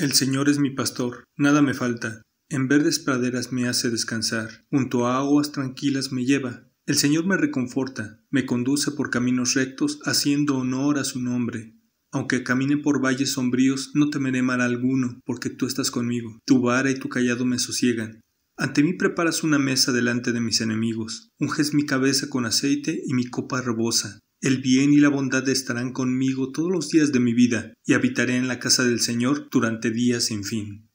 El Señor es mi pastor, nada me falta. En verdes praderas me hace descansar, junto a aguas tranquilas me lleva. El Señor me reconforta, me conduce por caminos rectos, haciendo honor a su nombre. Aunque camine por valles sombríos, no temeré mal alguno, porque tú estás conmigo. Tu vara y tu callado me sosiegan. Ante mí preparas una mesa delante de mis enemigos, unges mi cabeza con aceite y mi copa rebosa. El bien y la bondad estarán conmigo todos los días de mi vida, y habitaré en la casa del Señor durante días sin fin.